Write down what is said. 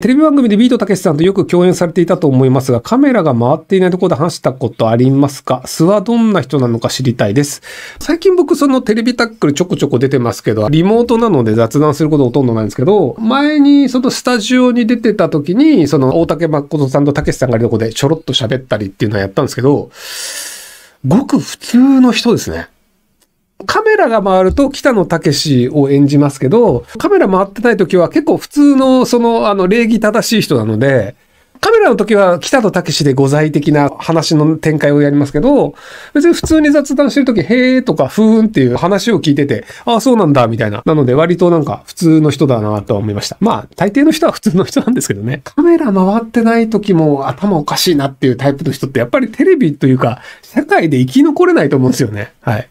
テレビ番組でビートたけしさんとよく共演されていたと思いますが、カメラが回っていないところで話したことありますか素はどんな人なのか知りたいです。最近僕そのテレビタックルちょこちょこ出てますけど、リモートなので雑談することほとんどないんですけど、前にそのスタジオに出てた時に、その大竹誠さんとたけしさんがいるとこでちょろっと喋ったりっていうのはやったんですけど、ごく普通の人ですね。カメラが回ると北野武を演じますけど、カメラ回ってない時は結構普通のそのあの礼儀正しい人なので、カメラの時は北野武でご在的な話の展開をやりますけど、別に普通に雑談してる時、へーとかふーんっていう話を聞いてて、ああ、そうなんだ、みたいな。なので割となんか普通の人だなとは思いました。まあ、大抵の人は普通の人なんですけどね。カメラ回ってない時も頭おかしいなっていうタイプの人って、やっぱりテレビというか、社会で生き残れないと思うんですよね。はい。